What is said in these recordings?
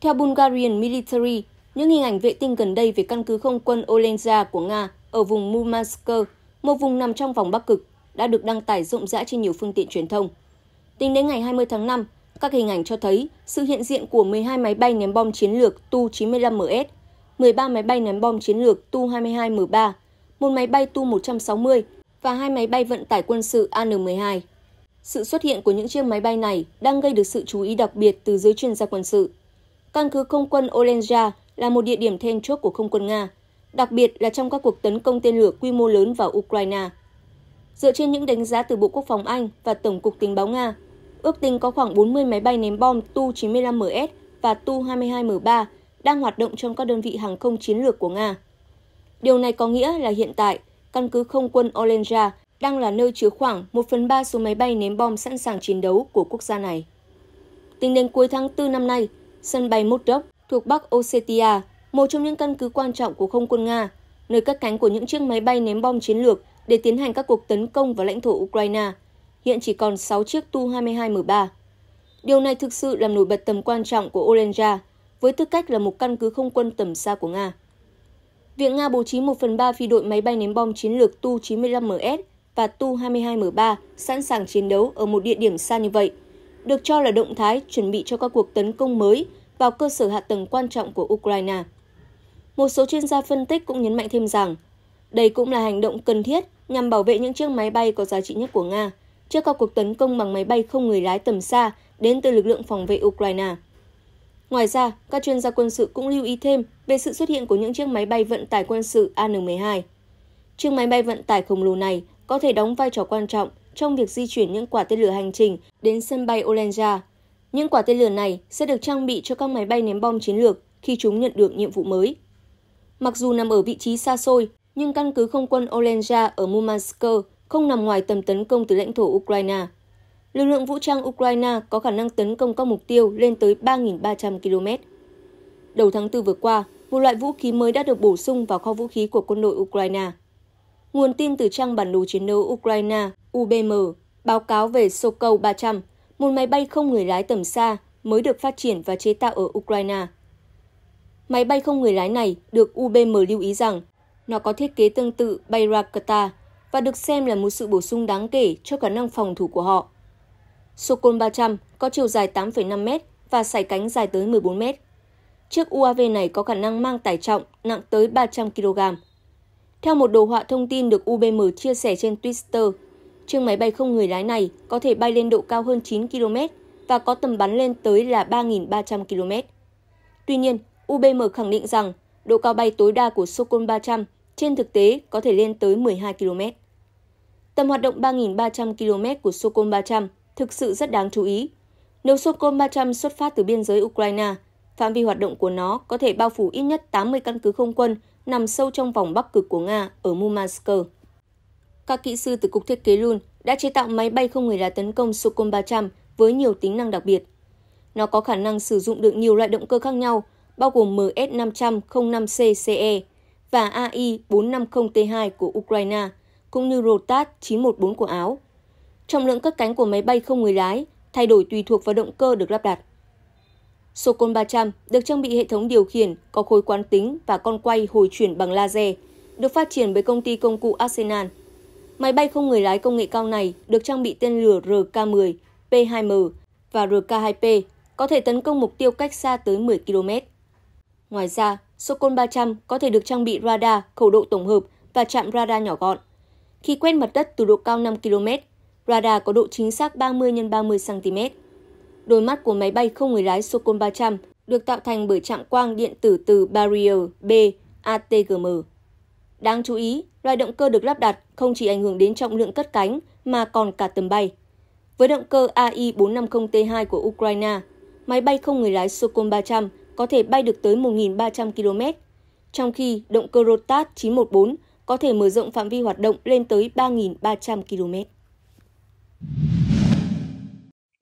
Theo Bulgarian Military, những hình ảnh vệ tinh gần đây về căn cứ không quân Olenza của Nga ở vùng Murmansk, một vùng nằm trong vòng Bắc Cực, đã được đăng tải rộng rãi trên nhiều phương tiện truyền thông. Tính đến ngày 20 tháng 5, các hình ảnh cho thấy sự hiện diện của 12 máy bay ném bom chiến lược Tu-95MS, 13 máy bay ném bom chiến lược Tu-22M3, một máy bay Tu-160 và hai máy bay vận tải quân sự An-12. Sự xuất hiện của những chiếc máy bay này đang gây được sự chú ý đặc biệt từ giới chuyên gia quân sự. Căn cứ không quân Olenja là một địa điểm then chốt của không quân Nga, đặc biệt là trong các cuộc tấn công tên lửa quy mô lớn vào Ukraine. Dựa trên những đánh giá từ Bộ Quốc phòng Anh và Tổng cục Tình báo Nga, ước tính có khoảng 40 máy bay ném bom Tu-95MS và Tu-22M3 đang hoạt động trong các đơn vị hàng không chiến lược của Nga. Điều này có nghĩa là hiện tại, căn cứ không quân Olenja đang là nơi chứa khoảng 1 phần 3 số máy bay ném bom sẵn sàng chiến đấu của quốc gia này. Tính đến cuối tháng 4 năm nay, Sân bay Modok thuộc Bắc Ossetia, một trong những căn cứ quan trọng của không quân Nga, nơi cất cánh của những chiếc máy bay ném bom chiến lược để tiến hành các cuộc tấn công vào lãnh thổ Ukraine. Hiện chỉ còn 6 chiếc Tu-22M3. Điều này thực sự làm nổi bật tầm quan trọng của Olenja với tư cách là một căn cứ không quân tầm xa của Nga. Việc Nga bố trí 1 phần 3 phi đội máy bay ném bom chiến lược Tu-95MS và Tu-22M3 sẵn sàng chiến đấu ở một địa điểm xa như vậy – được cho là động thái chuẩn bị cho các cuộc tấn công mới vào cơ sở hạ tầng quan trọng của Ukraine. Một số chuyên gia phân tích cũng nhấn mạnh thêm rằng, đây cũng là hành động cần thiết nhằm bảo vệ những chiếc máy bay có giá trị nhất của Nga trước các cuộc tấn công bằng máy bay không người lái tầm xa đến từ lực lượng phòng vệ Ukraine. Ngoài ra, các chuyên gia quân sự cũng lưu ý thêm về sự xuất hiện của những chiếc máy bay vận tải quân sự AN-12. Chiếc máy bay vận tải khổng lồ này có thể đóng vai trò quan trọng trong việc di chuyển những quả tên lửa hành trình đến sân bay Olenja. Những quả tên lửa này sẽ được trang bị cho các máy bay ném bom chiến lược khi chúng nhận được nhiệm vụ mới. Mặc dù nằm ở vị trí xa xôi, nhưng căn cứ không quân Olenja ở Murmansk không nằm ngoài tầm tấn công từ lãnh thổ Ukraine. Lực lượng vũ trang Ukraine có khả năng tấn công các mục tiêu lên tới 3.300 km. Đầu tháng 4 vừa qua, một loại vũ khí mới đã được bổ sung vào kho vũ khí của quân đội Ukraine. Nguồn tin từ trang bản đồ chiến đấu Ukraine UBM báo cáo về Sokol 300, một máy bay không người lái tầm xa mới được phát triển và chế tạo ở Ukraine. Máy bay không người lái này được UBM lưu ý rằng nó có thiết kế tương tự Bayraktar và được xem là một sự bổ sung đáng kể cho khả năng phòng thủ của họ. Sokol 300 có chiều dài 8,5 m và sải cánh dài tới 14 m. Chiếc UAV này có khả năng mang tải trọng nặng tới 300 kg. Theo một đồ họa thông tin được UBM chia sẻ trên Twitter chiếc máy bay không người lái này có thể bay lên độ cao hơn 9 km và có tầm bắn lên tới là 3.300 km. Tuy nhiên, UBM khẳng định rằng độ cao bay tối đa của Sokol 300 trên thực tế có thể lên tới 12 km. Tầm hoạt động 3.300 km của Sokol 300 thực sự rất đáng chú ý. Nếu Sokol 300 xuất phát từ biên giới Ukraine, phạm vi hoạt động của nó có thể bao phủ ít nhất 80 căn cứ không quân nằm sâu trong vòng bắc cực của Nga ở Murmansk. Các kỹ sư từ Cục Thiết kế Lund đã chế tạo máy bay không người lái tấn công Sukhoi 300 với nhiều tính năng đặc biệt. Nó có khả năng sử dụng được nhiều loại động cơ khác nhau, bao gồm MS-500-05CCE và AI-450T2 của Ukraine, cũng như Rotat 914 của Áo. Trọng lượng các cánh của máy bay không người lái thay đổi tùy thuộc vào động cơ được lắp đặt. Sokol 300 được trang bị hệ thống điều khiển có khối quán tính và con quay hồi chuyển bằng laser, được phát triển bởi công ty công cụ Arsenal – Máy bay không người lái công nghệ cao này được trang bị tên lửa RK-10, P-2M và RK-2P, có thể tấn công mục tiêu cách xa tới 10 km. Ngoài ra, Sokol 300 có thể được trang bị radar, khẩu độ tổng hợp và chạm radar nhỏ gọn. Khi quét mặt đất từ độ cao 5 km, radar có độ chính xác 30 x 30 cm. Đôi mắt của máy bay không người lái Sokol 300 được tạo thành bởi trạm quang điện tử từ barrier B ATGM Đáng chú ý, loại động cơ được lắp đặt không chỉ ảnh hưởng đến trọng lượng cất cánh mà còn cả tầm bay. Với động cơ AI-450T2 của Ukraine, máy bay không người lái Sukhoi 300 có thể bay được tới 1.300 km, trong khi động cơ Rotat 914 có thể mở rộng phạm vi hoạt động lên tới 3.300 km.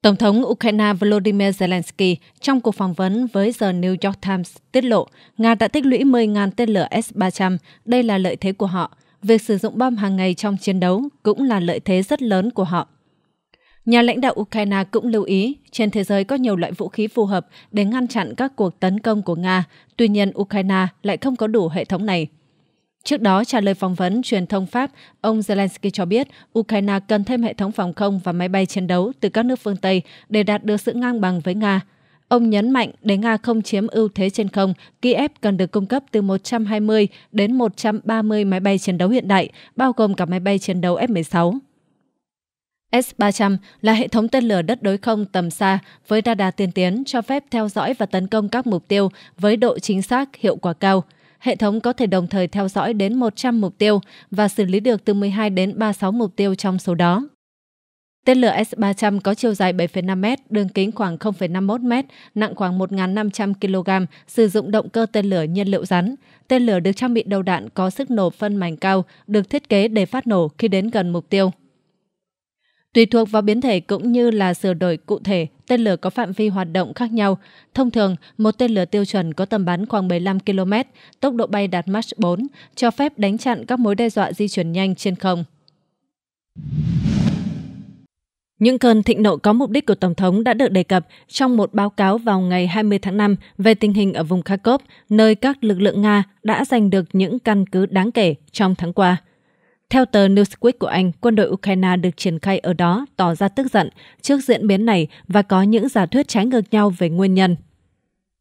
Tổng thống Ukraine Volodymyr Zelensky trong cuộc phỏng vấn với The New York Times tiết lộ Nga đã tích lũy 10.000 tên lửa S-300, đây là lợi thế của họ. Việc sử dụng bom hàng ngày trong chiến đấu cũng là lợi thế rất lớn của họ. Nhà lãnh đạo Ukraine cũng lưu ý, trên thế giới có nhiều loại vũ khí phù hợp để ngăn chặn các cuộc tấn công của Nga, tuy nhiên Ukraine lại không có đủ hệ thống này. Trước đó, trả lời phỏng vấn truyền thông Pháp, ông Zelensky cho biết Ukraine cần thêm hệ thống phòng không và máy bay chiến đấu từ các nước phương Tây để đạt được sự ngang bằng với Nga. Ông nhấn mạnh để Nga không chiếm ưu thế trên không, Kiev cần được cung cấp từ 120 đến 130 máy bay chiến đấu hiện đại, bao gồm cả máy bay chiến đấu F-16. S-300 là hệ thống tên lửa đất đối không tầm xa với radar tiên tiến cho phép theo dõi và tấn công các mục tiêu với độ chính xác, hiệu quả cao – hệ thống có thể đồng thời theo dõi đến 100 mục tiêu và xử lý được từ 12 đến 36 mục tiêu trong số đó. Tên lửa S-300 có chiều dài 7,5m, đường kính khoảng 0,51m, nặng khoảng 1.500 kg, sử dụng động cơ tên lửa nhiên liệu rắn. Tên lửa được trang bị đầu đạn có sức nổ phân mảnh cao, được thiết kế để phát nổ khi đến gần mục tiêu. Tùy thuộc vào biến thể cũng như là sửa đổi cụ thể, tên lửa có phạm vi hoạt động khác nhau. Thông thường, một tên lửa tiêu chuẩn có tầm bắn khoảng 15 km, tốc độ bay đạt Mach 4, cho phép đánh chặn các mối đe dọa di chuyển nhanh trên không. Những cơn thịnh nộ có mục đích của Tổng thống đã được đề cập trong một báo cáo vào ngày 20 tháng 5 về tình hình ở vùng Kharkov, nơi các lực lượng Nga đã giành được những căn cứ đáng kể trong tháng qua. Theo tờ Newsweek của Anh, quân đội Ukraine được triển khai ở đó tỏ ra tức giận trước diễn biến này và có những giả thuyết trái ngược nhau về nguyên nhân.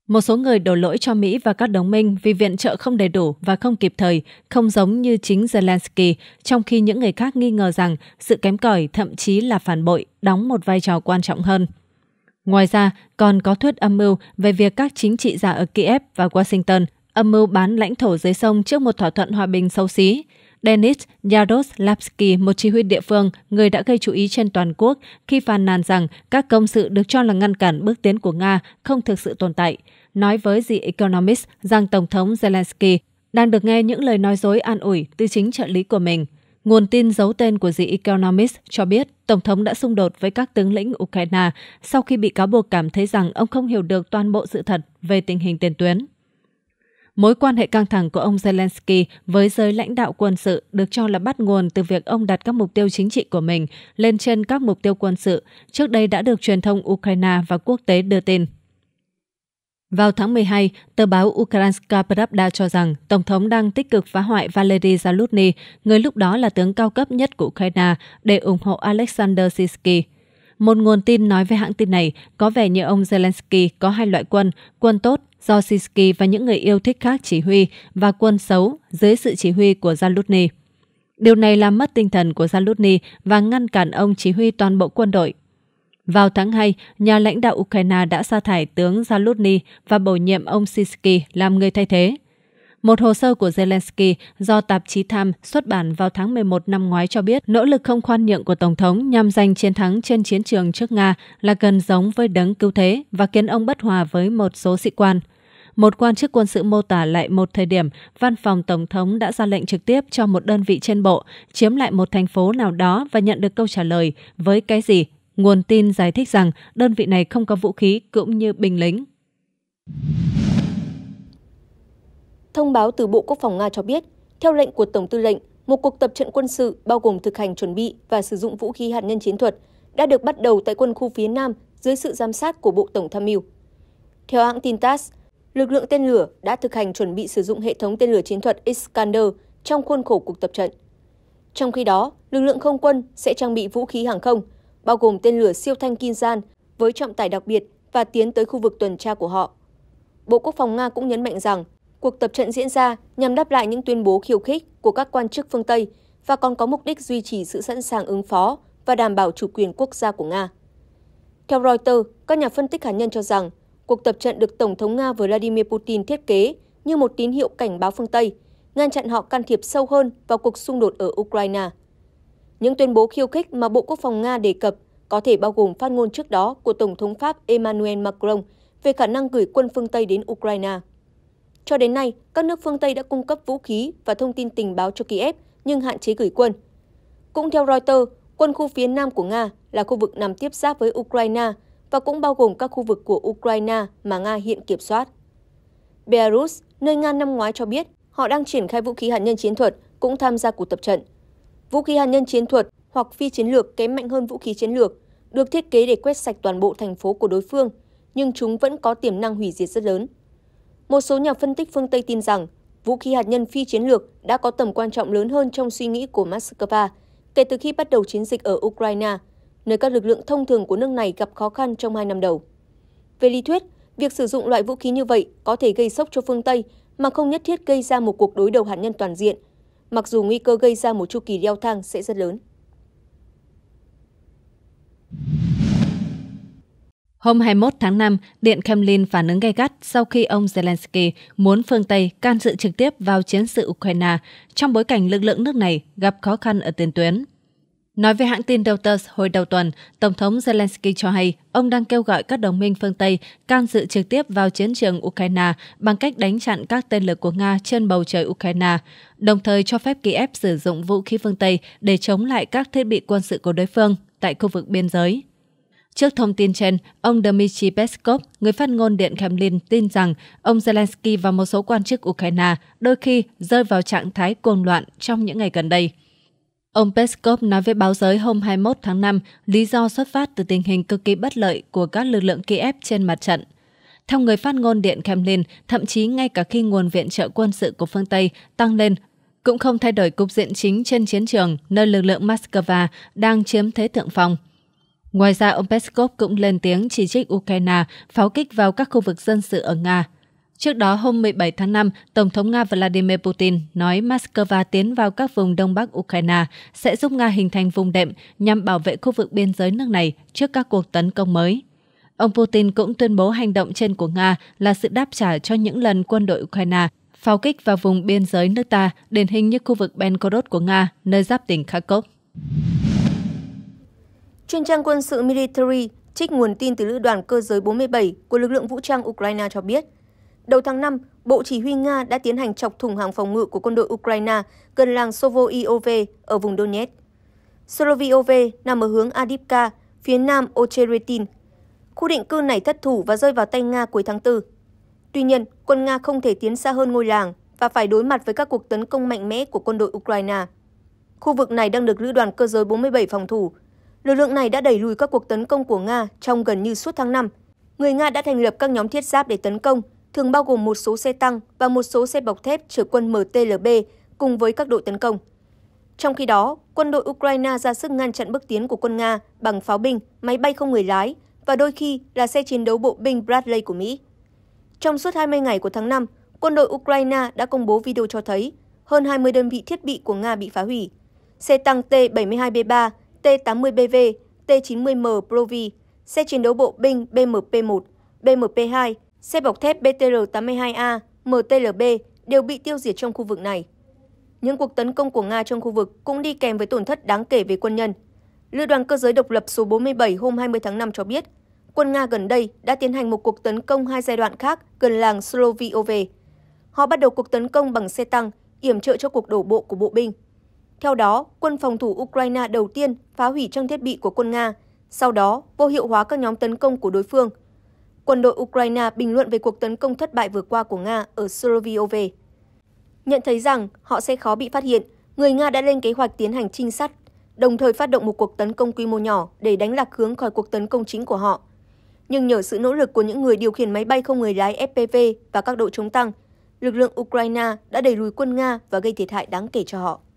Một số người đổ lỗi cho Mỹ và các đồng minh vì viện trợ không đầy đủ và không kịp thời, không giống như chính Zelensky, trong khi những người khác nghi ngờ rằng sự kém cỏi, thậm chí là phản bội, đóng một vai trò quan trọng hơn. Ngoài ra, còn có thuyết âm mưu về việc các chính trị gia ở Kiev và Washington âm mưu bán lãnh thổ dưới sông trước một thỏa thuận hòa bình xấu xí, Denis Yaroslavsky, một chỉ huy địa phương, người đã gây chú ý trên toàn quốc khi phàn nàn rằng các công sự được cho là ngăn cản bước tiến của Nga không thực sự tồn tại. Nói với The Economist rằng Tổng thống Zelensky đang được nghe những lời nói dối an ủi từ chính trợ lý của mình. Nguồn tin giấu tên của The Economist cho biết Tổng thống đã xung đột với các tướng lĩnh Ukraine sau khi bị cáo buộc cảm thấy rằng ông không hiểu được toàn bộ sự thật về tình hình tiền tuyến. Mối quan hệ căng thẳng của ông Zelensky với giới lãnh đạo quân sự được cho là bắt nguồn từ việc ông đặt các mục tiêu chính trị của mình lên trên các mục tiêu quân sự, trước đây đã được truyền thông Ukraine và quốc tế đưa tin. Vào tháng 12, tờ báo Ukrainska Pravda cho rằng Tổng thống đang tích cực phá hoại Valery Zaluzny, người lúc đó là tướng cao cấp nhất của Ukraine, để ủng hộ Alexander Sisky. Một nguồn tin nói với hãng tin này có vẻ như ông Zelensky có hai loại quân, quân tốt do Sisky và những người yêu thích khác chỉ huy và quân xấu dưới sự chỉ huy của Zalutny. Điều này làm mất tinh thần của Zalutny và ngăn cản ông chỉ huy toàn bộ quân đội. Vào tháng 2, nhà lãnh đạo Ukraine đã sa thải tướng Zalutny và bổ nhiệm ông Sisky làm người thay thế. Một hồ sơ của Zelensky do tạp chí Time xuất bản vào tháng 11 năm ngoái cho biết nỗ lực không khoan nhượng của Tổng thống nhằm giành chiến thắng trên chiến trường trước Nga là gần giống với đấng cứu thế và khiến ông bất hòa với một số sĩ quan. Một quan chức quân sự mô tả lại một thời điểm văn phòng Tổng thống đã ra lệnh trực tiếp cho một đơn vị trên bộ chiếm lại một thành phố nào đó và nhận được câu trả lời với cái gì. Nguồn tin giải thích rằng đơn vị này không có vũ khí cũng như binh lính thông báo từ Bộ Quốc phòng Nga cho biết, theo lệnh của Tổng tư lệnh, một cuộc tập trận quân sự bao gồm thực hành chuẩn bị và sử dụng vũ khí hạt nhân chiến thuật đã được bắt đầu tại quân khu phía Nam dưới sự giám sát của Bộ Tổng tham mưu. Theo hãng tin TASS, lực lượng tên lửa đã thực hành chuẩn bị sử dụng hệ thống tên lửa chiến thuật Iskander trong khuôn khổ cuộc tập trận. Trong khi đó, lực lượng không quân sẽ trang bị vũ khí hàng không, bao gồm tên lửa siêu thanh Kinzhan với trọng tải đặc biệt và tiến tới khu vực tuần tra của họ. Bộ Quốc phòng Nga cũng nhấn mạnh rằng Cuộc tập trận diễn ra nhằm đáp lại những tuyên bố khiêu khích của các quan chức phương Tây và còn có mục đích duy trì sự sẵn sàng ứng phó và đảm bảo chủ quyền quốc gia của Nga. Theo Reuters, các nhà phân tích hạt nhân cho rằng cuộc tập trận được Tổng thống Nga Vladimir Putin thiết kế như một tín hiệu cảnh báo phương Tây, ngăn chặn họ can thiệp sâu hơn vào cuộc xung đột ở Ukraine. Những tuyên bố khiêu khích mà Bộ Quốc phòng Nga đề cập có thể bao gồm phát ngôn trước đó của Tổng thống Pháp Emmanuel Macron về khả năng gửi quân phương Tây đến Ukraine. Cho đến nay, các nước phương Tây đã cung cấp vũ khí và thông tin tình báo cho Kiev nhưng hạn chế gửi quân. Cũng theo Reuters, quân khu phía nam của Nga là khu vực nằm tiếp giáp với Ukraine và cũng bao gồm các khu vực của Ukraine mà Nga hiện kiểm soát. Belarus, nơi Nga năm ngoái cho biết họ đang triển khai vũ khí hạt nhân chiến thuật, cũng tham gia cuộc tập trận. Vũ khí hạt nhân chiến thuật hoặc phi chiến lược kém mạnh hơn vũ khí chiến lược, được thiết kế để quét sạch toàn bộ thành phố của đối phương, nhưng chúng vẫn có tiềm năng hủy diệt rất lớn một số nhà phân tích phương Tây tin rằng vũ khí hạt nhân phi chiến lược đã có tầm quan trọng lớn hơn trong suy nghĩ của Moscow kể từ khi bắt đầu chiến dịch ở Ukraine, nơi các lực lượng thông thường của nước này gặp khó khăn trong hai năm đầu. Về lý thuyết, việc sử dụng loại vũ khí như vậy có thể gây sốc cho phương Tây mà không nhất thiết gây ra một cuộc đối đầu hạt nhân toàn diện, mặc dù nguy cơ gây ra một chu kỳ leo thang sẽ rất lớn. Hôm 21 tháng 5, Điện Kremlin phản ứng gay gắt sau khi ông Zelensky muốn phương Tây can dự trực tiếp vào chiến sự Ukraine trong bối cảnh lực lượng nước này gặp khó khăn ở tiền tuyến. Nói với hãng tin Reuters hồi đầu tuần, Tổng thống Zelensky cho hay ông đang kêu gọi các đồng minh phương Tây can dự trực tiếp vào chiến trường Ukraine bằng cách đánh chặn các tên lửa của Nga trên bầu trời Ukraine, đồng thời cho phép Kiev sử dụng vũ khí phương Tây để chống lại các thiết bị quân sự của đối phương tại khu vực biên giới. Trước thông tin trên, ông Dmitry Peskov, người phát ngôn Điện Kremlin, tin rằng ông Zelensky và một số quan chức Ukraine đôi khi rơi vào trạng thái cuồng loạn trong những ngày gần đây. Ông Peskov nói với báo giới hôm 21 tháng 5 lý do xuất phát từ tình hình cực kỳ bất lợi của các lực lượng Kiev trên mặt trận. Theo người phát ngôn Điện Kremlin, thậm chí ngay cả khi nguồn viện trợ quân sự của phương Tây tăng lên, cũng không thay đổi cục diện chính trên chiến trường nơi lực lượng Moscow đang chiếm thế thượng phong – Ngoài ra, ông Peskov cũng lên tiếng chỉ trích Ukraine pháo kích vào các khu vực dân sự ở Nga. Trước đó, hôm 17 tháng 5, Tổng thống Nga Vladimir Putin nói Moscow tiến vào các vùng đông bắc Ukraine sẽ giúp Nga hình thành vùng đệm nhằm bảo vệ khu vực biên giới nước này trước các cuộc tấn công mới. Ông Putin cũng tuyên bố hành động trên của Nga là sự đáp trả cho những lần quân đội Ukraine pháo kích vào vùng biên giới nước ta, điển hình như khu vực Belgorod của Nga, nơi giáp tỉnh Kharkov. Chuyên trang quân sự Military trích nguồn tin từ Lữ đoàn Cơ giới 47 của lực lượng vũ trang Ukraine cho biết, đầu tháng 5, Bộ Chỉ huy Nga đã tiến hành chọc thủng hàng phòng ngự của quân đội Ukraine gần làng Sovoiove ở vùng Donetsk. Soloviove nằm ở hướng Adipka, phía nam Ocheretin. Khu định cư này thất thủ và rơi vào tay Nga cuối tháng 4. Tuy nhiên, quân Nga không thể tiến xa hơn ngôi làng và phải đối mặt với các cuộc tấn công mạnh mẽ của quân đội Ukraine. Khu vực này đang được Lữ đoàn Cơ giới 47 phòng thủ Lực lượng này đã đẩy lùi các cuộc tấn công của Nga trong gần như suốt tháng 5. Người Nga đã thành lập các nhóm thiết giáp để tấn công, thường bao gồm một số xe tăng và một số xe bọc thép chở quân MTLB cùng với các đội tấn công. Trong khi đó, quân đội Ukraine ra sức ngăn chặn bước tiến của quân Nga bằng pháo binh, máy bay không người lái và đôi khi là xe chiến đấu bộ binh Bradley của Mỹ. Trong suốt 20 ngày của tháng 5, quân đội Ukraine đã công bố video cho thấy hơn 20 đơn vị thiết bị của Nga bị phá hủy. Xe tăng T-72B3 T80BV, T90M Provi, xe chiến đấu bộ binh BMP1, BMP2, xe bọc thép BTR-82A, MTLB đều bị tiêu diệt trong khu vực này. Những cuộc tấn công của Nga trong khu vực cũng đi kèm với tổn thất đáng kể về quân nhân. Lữ đoàn cơ giới độc lập số 47 hôm 20 tháng 5 cho biết, quân Nga gần đây đã tiến hành một cuộc tấn công hai giai đoạn khác gần làng Sloviove. Họ bắt đầu cuộc tấn công bằng xe tăng, yểm trợ cho cuộc đổ bộ của bộ binh. Theo đó, quân phòng thủ Ukraine đầu tiên phá hủy trang thiết bị của quân Nga, sau đó vô hiệu hóa các nhóm tấn công của đối phương. Quân đội Ukraine bình luận về cuộc tấn công thất bại vừa qua của Nga ở Soloviyove. Nhận thấy rằng họ sẽ khó bị phát hiện, người Nga đã lên kế hoạch tiến hành trinh sát, đồng thời phát động một cuộc tấn công quy mô nhỏ để đánh lạc hướng khỏi cuộc tấn công chính của họ. Nhưng nhờ sự nỗ lực của những người điều khiển máy bay không người lái FPV và các đội chống tăng, lực lượng Ukraine đã đẩy lùi quân Nga và gây thiệt hại đáng kể cho họ.